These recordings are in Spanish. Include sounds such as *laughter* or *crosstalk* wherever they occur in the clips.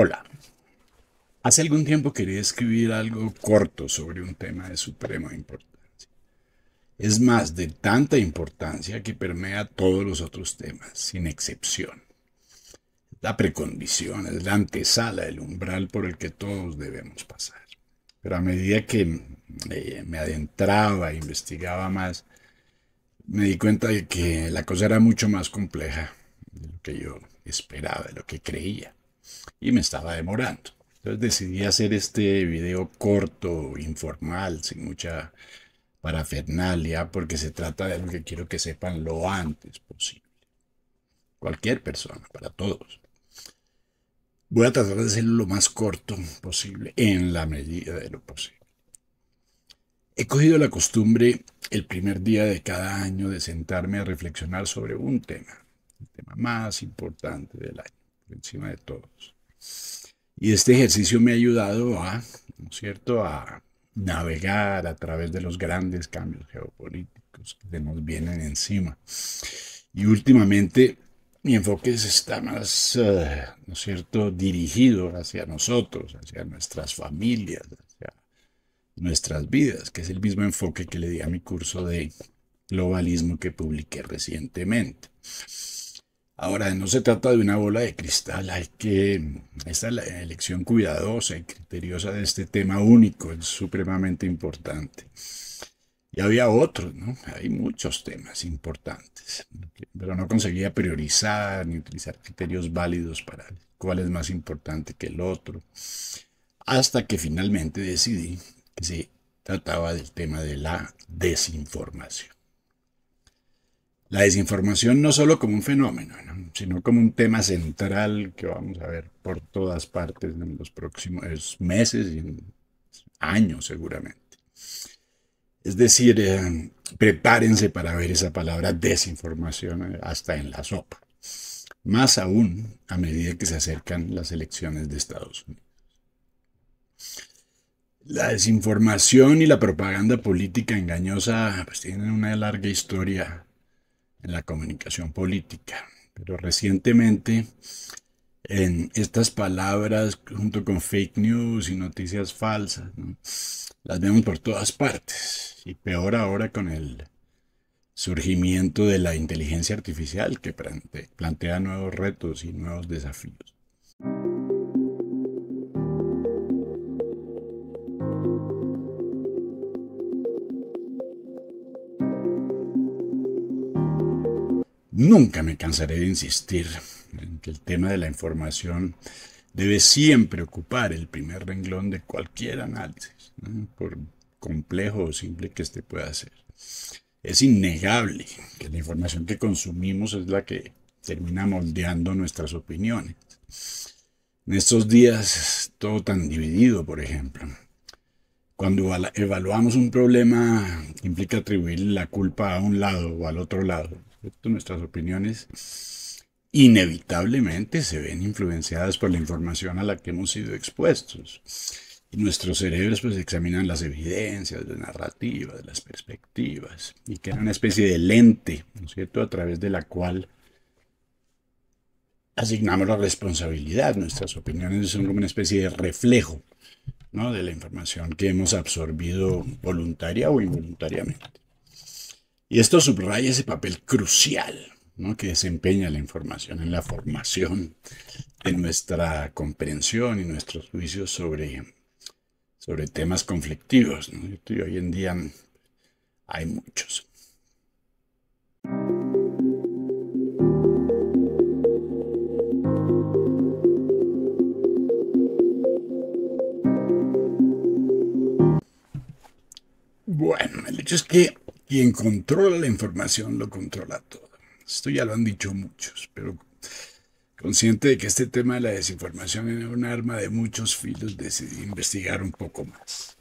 Hola. Hace algún tiempo quería escribir algo corto sobre un tema de suprema importancia. Es más, de tanta importancia que permea todos los otros temas, sin excepción. La precondición es la antesala, el umbral por el que todos debemos pasar. Pero a medida que eh, me adentraba, investigaba más, me di cuenta de que la cosa era mucho más compleja de lo que yo esperaba, de lo que creía y me estaba demorando. Entonces decidí hacer este video corto, informal, sin mucha parafernalia, porque se trata de algo que quiero que sepan lo antes posible. Cualquier persona, para todos. Voy a tratar de hacerlo lo más corto posible, en la medida de lo posible. He cogido la costumbre el primer día de cada año de sentarme a reflexionar sobre un tema, el tema más importante del año encima de todos. Y este ejercicio me ha ayudado a, cierto?, a navegar a través de los grandes cambios geopolíticos que nos vienen encima. Y últimamente mi enfoque está más, eh, ¿no es cierto?, dirigido hacia nosotros, hacia nuestras familias, hacia nuestras vidas, que es el mismo enfoque que le di a mi curso de globalismo que publiqué recientemente. Ahora, no se trata de una bola de cristal, hay que... Esta la elección cuidadosa y criteriosa de este tema único, es supremamente importante. Y había otros, ¿no? Hay muchos temas importantes, pero no conseguía priorizar ni utilizar criterios válidos para cuál es más importante que el otro, hasta que finalmente decidí que se trataba del tema de la desinformación la desinformación no solo como un fenómeno, sino como un tema central que vamos a ver por todas partes en los próximos meses y años seguramente. Es decir, eh, prepárense para ver esa palabra desinformación eh, hasta en la sopa. Más aún a medida que se acercan las elecciones de Estados Unidos. La desinformación y la propaganda política engañosa pues, tienen una larga historia en la comunicación política. Pero recientemente, en estas palabras, junto con fake news y noticias falsas, las vemos por todas partes. Y peor ahora con el surgimiento de la inteligencia artificial que plantea nuevos retos y nuevos desafíos. Nunca me cansaré de insistir en que el tema de la información debe siempre ocupar el primer renglón de cualquier análisis, por complejo o simple que este pueda ser. Es innegable que la información que consumimos es la que termina moldeando nuestras opiniones. En estos días, todo tan dividido, por ejemplo, cuando evaluamos un problema implica atribuir la culpa a un lado o al otro lado, nuestras opiniones inevitablemente se ven influenciadas por la información a la que hemos sido expuestos. nuestros cerebros pues examinan las evidencias, las narrativas, las perspectivas, y crean una especie de lente, cierto?, a través de la cual asignamos la responsabilidad. Nuestras opiniones son como una especie de reflejo ¿no? de la información que hemos absorbido voluntaria o involuntariamente. Y esto subraya ese papel crucial ¿no? que desempeña la información en la formación de nuestra comprensión y nuestros juicios sobre, sobre temas conflictivos. Y hoy en día hay muchos. Bueno, el hecho es que quien controla la información lo controla todo. Esto ya lo han dicho muchos, pero consciente de que este tema de la desinformación es un arma de muchos filos, decidí investigar un poco más.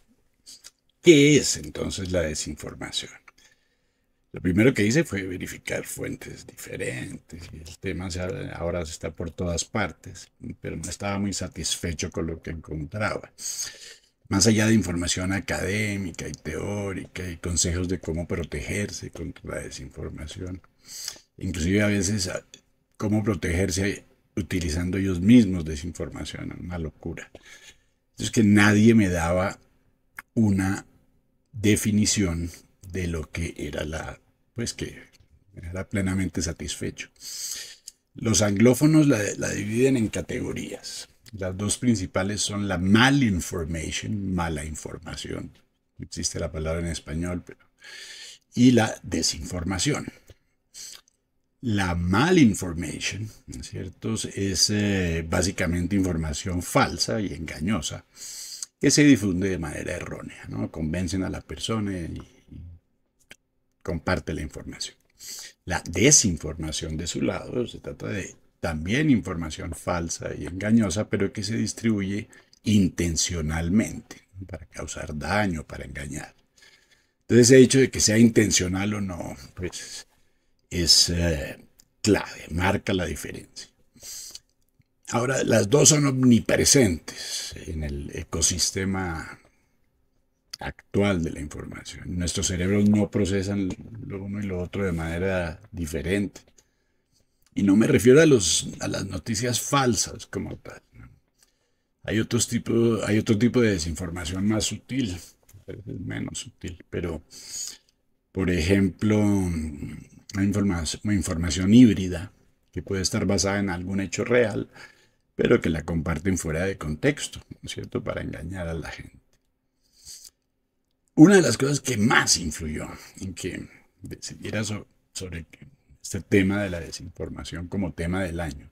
¿Qué es entonces la desinformación? Lo primero que hice fue verificar fuentes diferentes. Y el tema ahora está por todas partes, pero no estaba muy satisfecho con lo que encontraba más allá de información académica y teórica y consejos de cómo protegerse contra la desinformación, inclusive a veces ah, cómo protegerse utilizando ellos mismos desinformación, una locura. Es que nadie me daba una definición de lo que era la, pues que era plenamente satisfecho. Los anglófonos la, la dividen en categorías. Las dos principales son la malinformation, mala información. Existe la palabra en español, pero. Y la desinformación. La malinformation, ¿cierto? Es eh, básicamente información falsa y engañosa que se difunde de manera errónea, ¿no? Convencen a la persona y comparte la información. La desinformación de su lado se trata de también información falsa y engañosa, pero que se distribuye intencionalmente, para causar daño, para engañar. Entonces, el hecho de que sea intencional o no, pues es eh, clave, marca la diferencia. Ahora, las dos son omnipresentes en el ecosistema actual de la información. Nuestros cerebros no procesan lo uno y lo otro de manera diferente. Y no me refiero a, los, a las noticias falsas como tal. Hay, otros tipo, hay otro tipo de desinformación más sutil, menos sutil, pero por ejemplo, una información, información híbrida que puede estar basada en algún hecho real, pero que la comparten fuera de contexto, ¿no es cierto?, para engañar a la gente. Una de las cosas que más influyó en que decidiera sobre, sobre este tema de la desinformación como tema del año.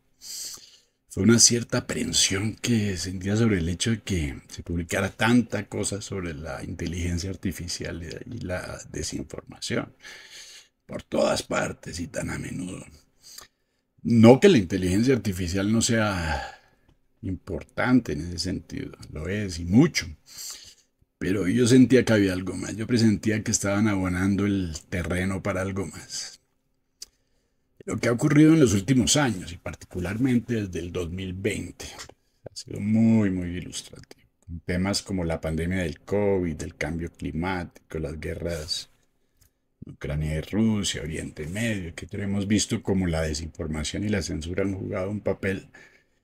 Fue una cierta aprensión que sentía sobre el hecho de que se publicara tanta cosa sobre la inteligencia artificial y la desinformación por todas partes y tan a menudo. No que la inteligencia artificial no sea importante en ese sentido, lo es y mucho. Pero yo sentía que había algo más, yo presentía que estaban abonando el terreno para algo más lo que ha ocurrido en los últimos años y particularmente desde el 2020. Ha sido muy, muy ilustrativo. Temas como la pandemia del COVID, el cambio climático, las guerras Ucrania y Rusia, Oriente Medio, que hemos visto como la desinformación y la censura han jugado un papel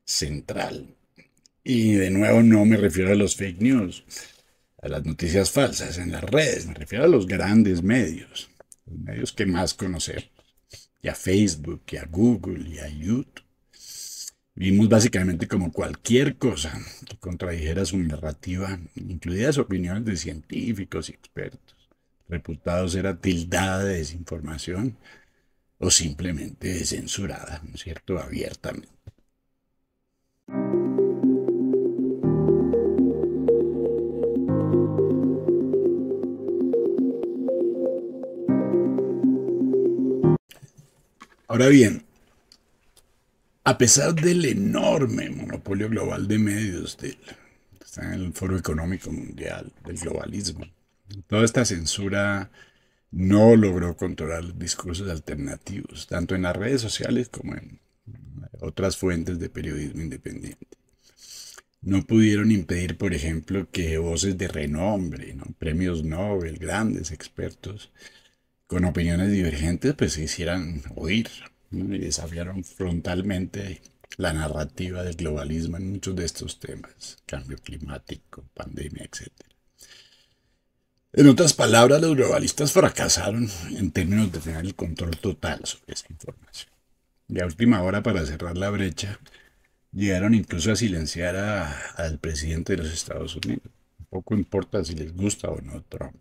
central. Y de nuevo no me refiero a los fake news, a las noticias falsas en las redes, me refiero a los grandes medios, los medios que más conocer y a Facebook y a Google y a YouTube. Vimos básicamente como cualquier cosa que contradijera su narrativa, incluidas opiniones de científicos y expertos, reputados era tildada de desinformación o simplemente censurada, ¿no es cierto?, abiertamente. Ahora bien, a pesar del enorme monopolio global de medios, del, el Foro Económico Mundial, del globalismo, toda esta censura no logró controlar discursos alternativos, tanto en las redes sociales como en otras fuentes de periodismo independiente. No pudieron impedir, por ejemplo, que voces de renombre, premios Nobel, grandes expertos, con opiniones divergentes, pues se hicieran oír y desafiaron frontalmente la narrativa del globalismo en muchos de estos temas, cambio climático, pandemia, etc. En otras palabras, los globalistas fracasaron en términos de tener el control total sobre esa información. Y a última hora, para cerrar la brecha, llegaron incluso a silenciar al presidente de los Estados Unidos. Poco importa si les gusta o no Trump.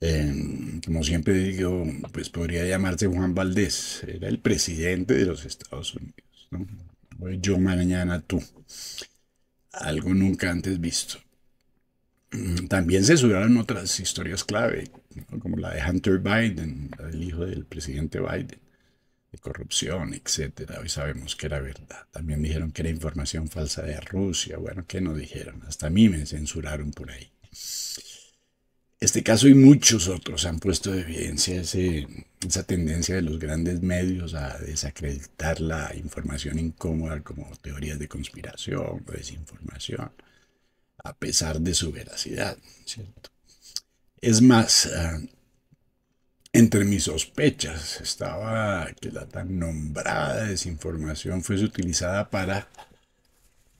Em, como siempre digo, pues podría llamarse Juan Valdés, era el presidente de los Estados Unidos, yo, mañana tú. Algo nunca antes visto. También censuraron otras historias clave, como la de Hunter Biden, el hijo del presidente Biden, de corrupción, etc. Hoy sabemos que era verdad. También dijeron que era información falsa de Rusia. Bueno, ¿qué no dijeron? Hasta a mí me censuraron por ahí. Este caso y muchos otros han puesto de evidencia esa tendencia de los grandes medios a desacreditar la información incómoda como teorías de conspiración, desinformación, a pesar de su veracidad, Es más, ah, entre mis sospechas estaba que la tan nombrada desinformación fuese utilizada para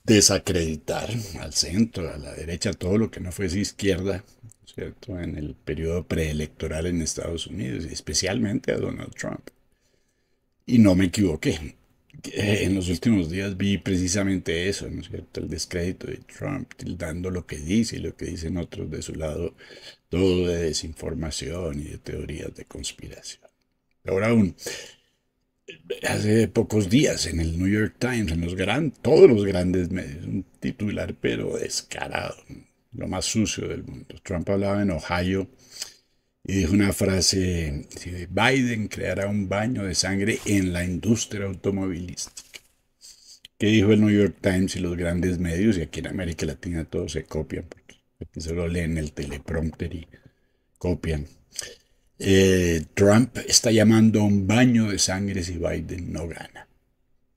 desacreditar al centro, a la derecha, todo lo que no fuese izquierda, en el periodo preelectoral en Estados Unidos, especialmente a Donald Trump. Y no me equivoqué. Eh, en los últimos días vi precisamente eso, El descrédito de Trump, tildando lo que dice y lo que dicen otros de su lado, todo de desinformación y de teorías de conspiración. Ahora aún, hace pocos días en el New York Times, en los todos los grandes medios, un titular pero descarado, lo más sucio del mundo. Trump hablaba en Ohio y dijo una frase, si Biden creará un baño de sangre en la industria automovilística. ¿Qué dijo el New York Times y los grandes medios? Y aquí en América Latina todos se copian, porque aquí solo leen el teleprompter y copian. Eh, Trump está llamando a un baño de sangre si Biden no gana.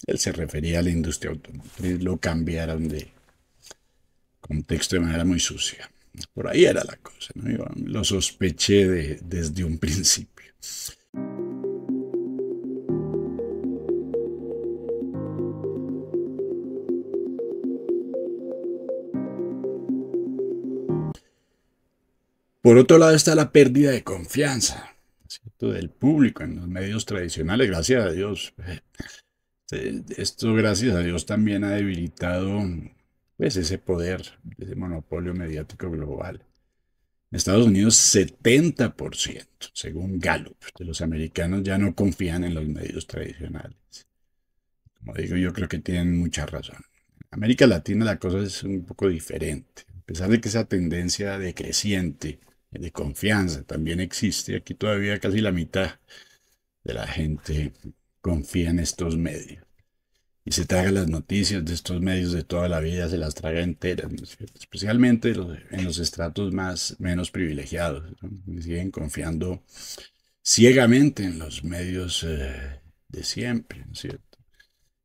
Él se refería a la industria automotriz, lo cambiaron de contexto de manera muy sucia. Por ahí era la cosa, ¿no? lo sospeché desde un principio. Por otro lado está la pérdida de confianza del público en los medios tradicionales, gracias a Dios. Eh, este, esto, gracias a Dios, también ha debilitado pues, ese poder, ese monopolio mediático global. En Estados Unidos, 70%, según Gallup, de los americanos ya no confían en los medios tradicionales. Como digo, yo creo que tienen mucha razón. En América Latina la cosa es un poco diferente. A pesar de que esa tendencia decreciente de confianza también existe, aquí todavía casi la mitad de la gente confía en estos medios y se traga las noticias de estos medios de toda la vida, se las traga enteras, ¿no especialmente en los estratos más menos privilegiados. Siguen confiando ciegamente en los medios eh, de siempre, ¿no es cierto?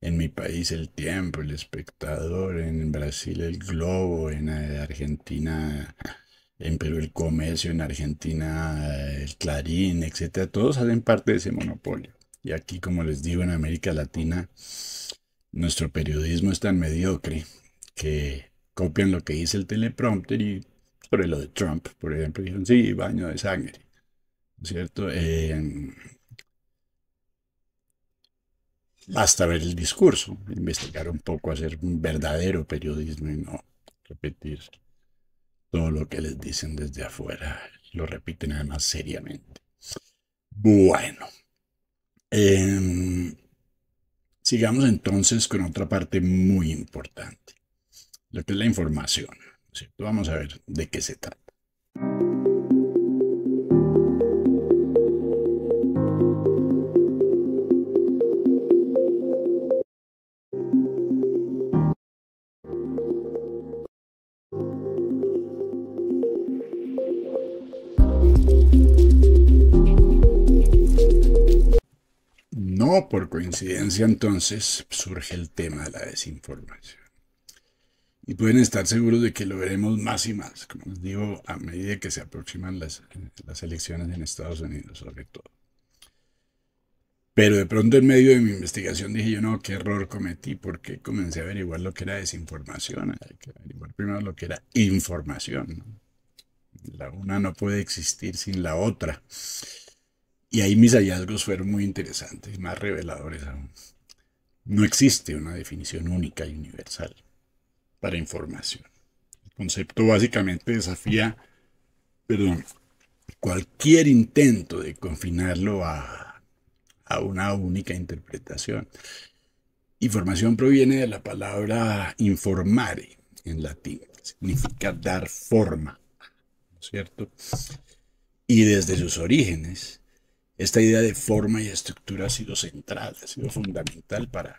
En mi país el tiempo, el espectador, en Brasil el globo, en eh, Argentina, en Perú el comercio, en Argentina eh, el clarín, etcétera, todos hacen parte de ese monopolio. Y aquí, como les digo, en América Latina, nuestro periodismo es tan mediocre que copian lo que dice el teleprompter y sobre lo de Trump, por ejemplo, dijeron, sí, baño de sangre, ¿cierto? basta em, ver el discurso, investigar un poco, hacer un verdadero periodismo y no repetir todo lo que les dicen desde afuera. Lo repiten además seriamente. Bueno. Em, Sigamos entonces con otra parte muy importante, lo que es la información. Vamos a ver de qué se trata. No por coincidencia entonces surge el tema de la desinformación. Y pueden estar seguros de que lo veremos más y más, como les digo, a medida que se aproximan las, elecciones en Estados Unidos, sobre todo. Pero de pronto en medio de mi investigación dije yo, no, qué error cometí, porque comencé a averiguar lo que era desinformación. Hay que averiguar primero lo que era información. La una no puede existir sin la otra. Y ahí mis hallazgos fueron muy interesantes, más reveladores aún. No existe una definición única y universal para información. El concepto básicamente desafía, perdón, cualquier intento de confinarlo a, a una única interpretación. Información proviene de la palabra informare en latín, significa dar forma, cierto? Y desde sus orígenes, esta idea de forma y estructura ha sido central, ha sido fundamental para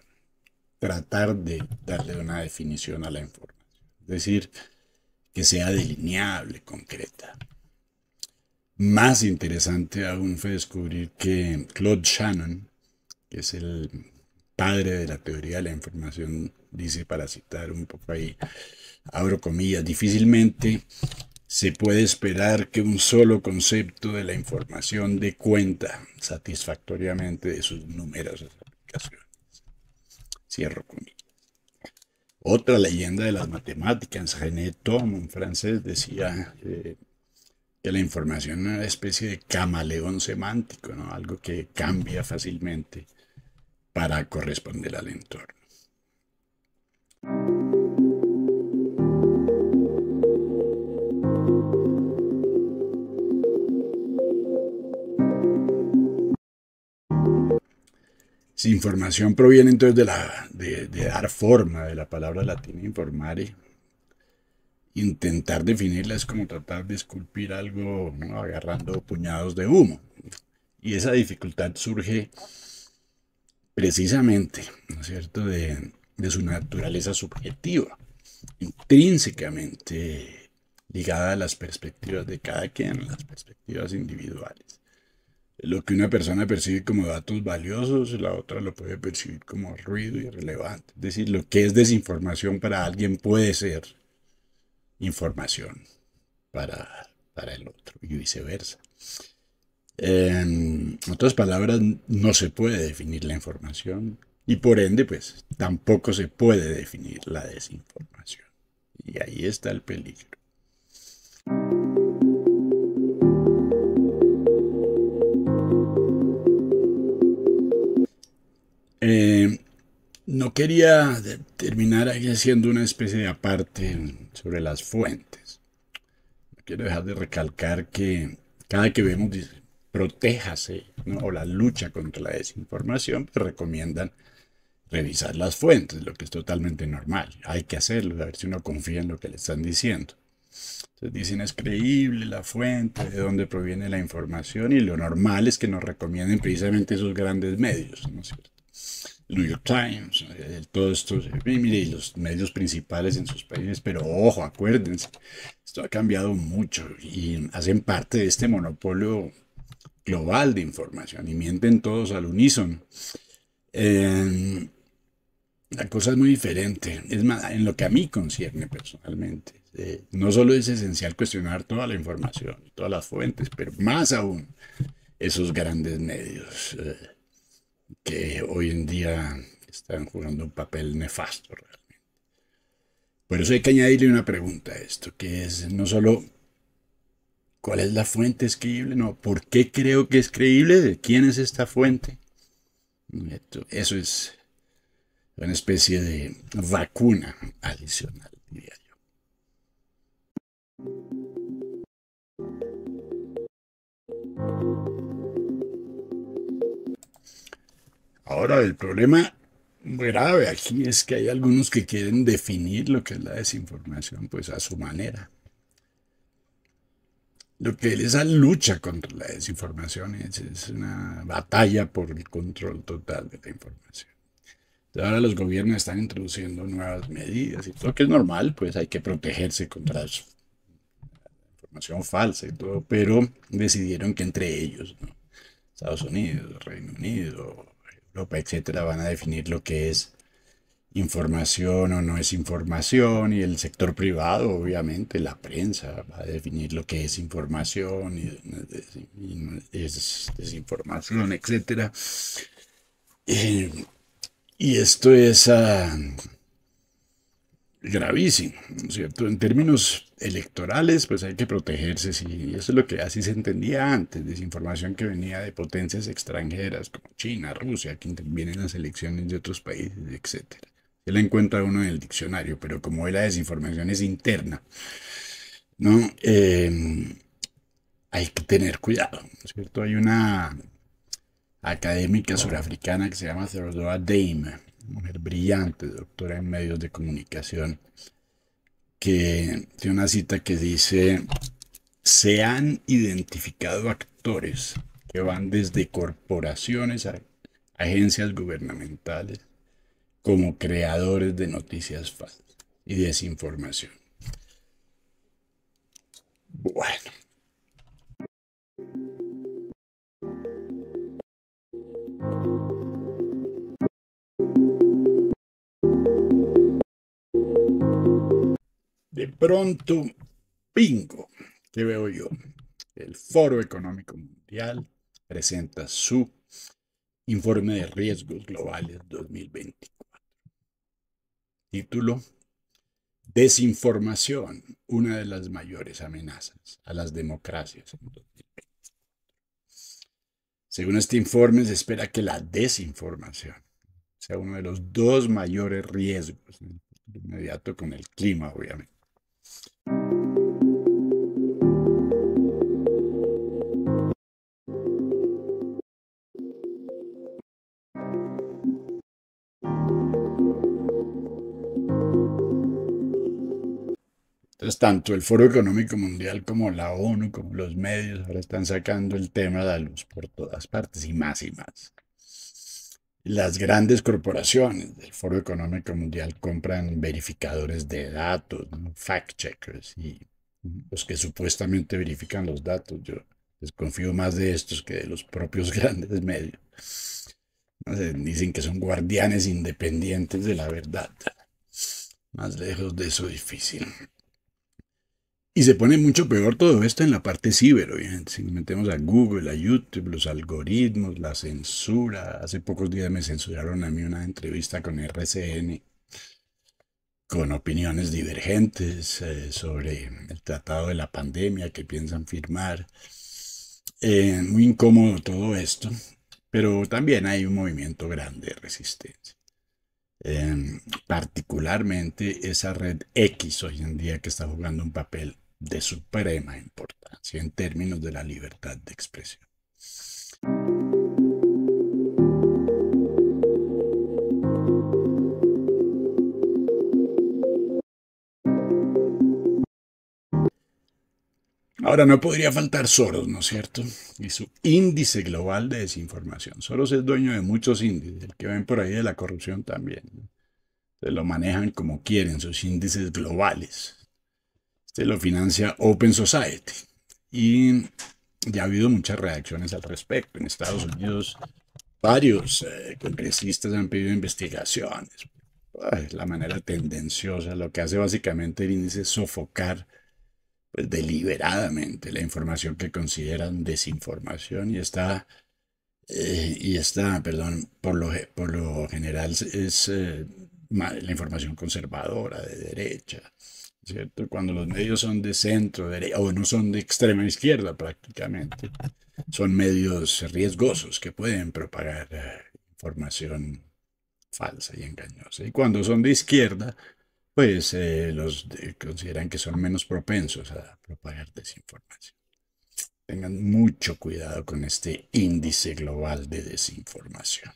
tratar de darle una definición a la información. Es decir, que sea delineable, concreta. Más interesante aún fue descubrir que Claude Shannon, que es el padre de la teoría de la información, dice, para citar un poco ahí, abro comillas, difícilmente se puede esperar que un solo concepto de la información dé cuenta satisfactoriamente de sus numerosas aplicaciones. Cierro con Otra leyenda de las matemáticas, René Thom, un francés, decía eh, que la información es una especie de camaleón semántico, ¿no? algo que cambia fácilmente para corresponder al entorno. información proviene entonces de, la, de, dar forma, de la palabra latina informare. Intentar definirla es como tratar de esculpir algo agarrando puñados de humo. Y esa dificultad surge precisamente, ¿no es cierto?, de, de su naturaleza subjetiva, intrínsecamente ligada a las perspectivas de cada quien, las perspectivas individuales. Lo que una persona percibe como datos valiosos, la otra lo puede percibir como ruido irrelevante. Es decir, lo que es desinformación para alguien puede ser información para, para el otro y viceversa. Em, en otras palabras, no se puede definir la información y por ende, pues tampoco se puede definir la desinformación. Y ahí está el peligro. Eh, no quería terminar aquí haciendo una especie de aparte sobre las fuentes. Quiero dejar de recalcar que cada que vemos dice, protéjase o la lucha contra la desinformación, pues recomiendan revisar las fuentes, lo que es totalmente normal. Hay que hacerlo, a ver si uno confía en lo que le están diciendo. Entonces dicen es creíble la fuente, de dónde proviene la información y lo normal es que nos recomienden precisamente esos grandes medios, ¿no es cierto? New York Times, eh, todos estos, eh, y los medios principales en sus países, pero ojo, acuérdense, esto ha cambiado mucho y hacen parte de este monopolio global de información y mienten todos al unísono. Em, la cosa es muy diferente, es más, en lo que a mí concierne personalmente. Eh, no solo es esencial cuestionar toda la información, todas las fuentes, pero más aún esos grandes medios que hoy en día están jugando un papel nefasto realmente. Por eso hay que añadirle una pregunta a esto, que es no solo cuál es la fuente, es creíble, no, por qué creo que es creíble, de quién es esta fuente. Eso es una especie de vacuna adicional, diría yo. Ahora, el problema grave aquí es que hay algunos que quieren definir lo que es la desinformación pues a su manera. Lo que es esa lucha contra la desinformación es, una batalla por el control total de la información. ahora los gobiernos están introduciendo nuevas medidas y todo que es normal, pues hay que protegerse contra la información falsa y todo, pero decidieron que entre ellos, Estados Unidos, Reino Unido, etcétera, van a definir lo que es información o no es información y el sector privado, obviamente, la prensa va a definir lo que es información y, es desinformación, etcétera. Eh, y, esto es... a ah, gravísimo, ¿no es cierto? En términos electorales, pues hay que protegerse, sí, eso es lo que así se entendía antes, desinformación que venía de potencias extranjeras como China, Rusia, que intervienen en las elecciones de otros países, etc. Se la encuentra uno en el diccionario, pero como ve la desinformación es interna, ¿no? Eh, hay que tener cuidado, ¿no es cierto? Hay una académica surafricana que se llama Theodora Dame, mujer brillante, doctora en medios de comunicación, que tiene una cita que dice, se han identificado actores que van desde corporaciones a agencias gubernamentales como creadores de noticias falsas y desinformación. Bueno, De pronto, pingo, que veo yo, el Foro Económico Mundial presenta su informe de riesgos globales 2024. Título, Desinformación, una de las mayores amenazas a las democracias en Según este informe, se espera que la desinformación sea uno de los dos mayores riesgos, inmediato con el clima, obviamente entonces, tanto el Foro Económico Mundial como la ONU, como los medios, ahora están sacando el tema de la luz por todas partes y más y más. Las grandes corporaciones del Foro Económico Mundial compran verificadores de datos, fact checkers, y los que supuestamente verifican los datos. Yo desconfío más de estos que de los propios *laughs* grandes medios. Dicen que son guardianes independientes de la verdad. Más lejos de eso difícil. Y se pone mucho peor todo esto en la parte ciber, obviamente. Si metemos a Google, a YouTube, los algoritmos, la censura. Hace pocos días me censuraron a mí una entrevista con RCN con opiniones divergentes eh, sobre el tratado de la pandemia que piensan firmar. Eh, muy incómodo todo esto, pero también hay un movimiento grande de resistencia. Em, particularmente esa red X hoy en día que está jugando un papel de suprema importancia en términos de la libertad de expresión. Ahora no podría faltar Soros, ¿no es cierto? Y su índice global de desinformación. Soros es dueño de muchos índices, el que ven por ahí de la corrupción también. Se lo manejan como quieren, sus índices globales. Se este, lo financia Open Society. Y ya ha habido muchas reacciones al respecto. En Estados Unidos, varios eh, congresistas han pedido investigaciones. la manera tendenciosa, lo que hace básicamente el índice es sofocar pues, deliberadamente la información que consideran desinformación y está, eh, y está perdón, por lo, general es eh, la información conservadora de derecha. Cuando los medios son de centro, o no son de extrema izquierda prácticamente, son medios riesgosos que pueden propagar eh, información falsa y engañosa. Y cuando son de izquierda, pues eh, los consideran que son menos propensos a propagar desinformación. Tengan mucho cuidado con este índice global de desinformación.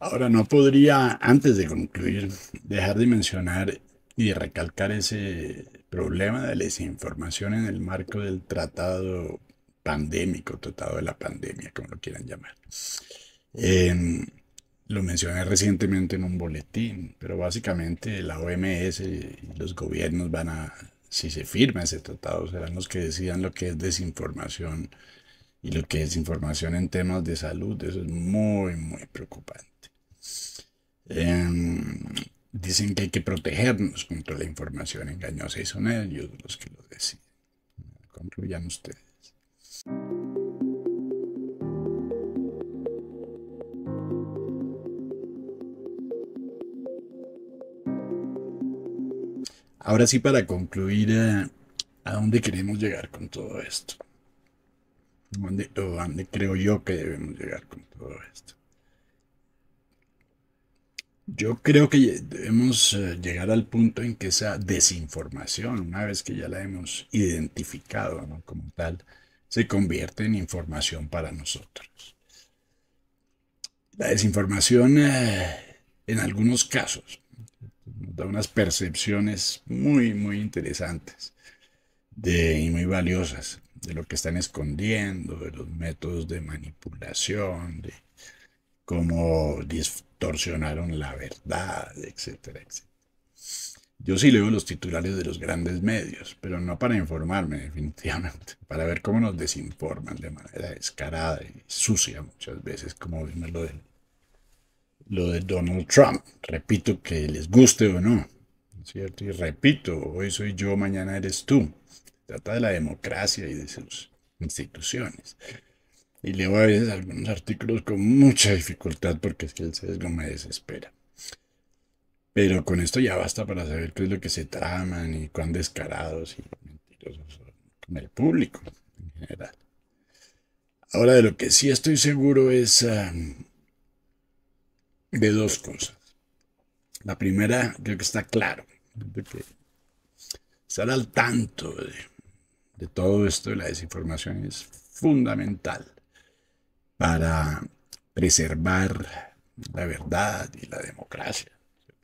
Ahora, no podría, antes de concluir, dejar de mencionar y de recalcar ese problema de la desinformación en el marco del tratado pandémico, tratado de la pandemia, como lo quieran llamar. Em, lo mencioné recientemente en un boletín, pero básicamente la OMS y los gobiernos van a, si se firma ese tratado, serán los que decidan lo que es desinformación y lo que es información en temas de salud. Eso es muy, muy preocupante. Em, dicen que hay que protegernos contra la información engañosa y son ellos los que lo deciden. Concluyan ustedes. Ahora sí, para concluir, eh, ¿a dónde queremos llegar con todo esto? ¿A dónde creo yo que debemos llegar con todo esto? Yo creo que debemos eh, llegar al punto en que esa desinformación, una vez que ya la hemos identificado como tal, se convierte en información para nosotros. La desinformación eh, en algunos casos da unas percepciones muy, muy interesantes y muy valiosas de lo que están escondiendo, de los métodos de manipulación, de cómo torsionaron la verdad, etcétera, etcétera. Yo sí leo los titulares de los grandes medios, pero no para informarme definitivamente, *laughs* para ver cómo nos desinforman de manera descarada y sucia muchas veces, como vimos lo de, lo de Donald Trump. Repito que les guste o no, ¿cierto? Y repito, hoy soy yo, mañana eres tú. Se Trata de la democracia y de sus instituciones. Y leo a veces algunos artículos con mucha dificultad porque es que el sesgo me desespera. Pero con esto ya basta para saber qué es lo que se traman y cuán descarados y mentirosos son con el público en general. Ahora de lo que sí estoy seguro es de dos cosas. La primera creo que está claro. estar al tanto de, de todo esto de la desinformación es fundamental para preservar la verdad y la democracia,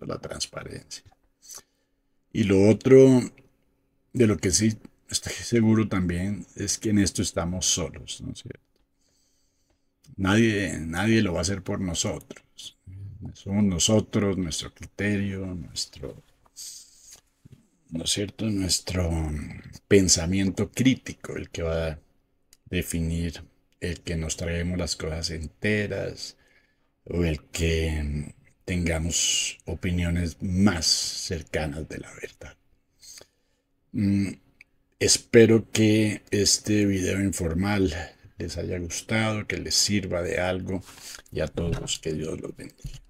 la transparencia. Y lo otro, de lo que sí estoy seguro también, es que en esto estamos solos, ¿no es cierto? Nadie, nadie lo va a hacer por nosotros. Somos nosotros, nuestro criterio, nuestro, ¿no es cierto? Nuestro pensamiento crítico el que va a definir el que nos traemos las cosas enteras o el que tengamos opiniones más cercanas de la verdad. Mm, espero que este video informal les haya gustado, que les sirva de algo y a todos que Dios los bendiga.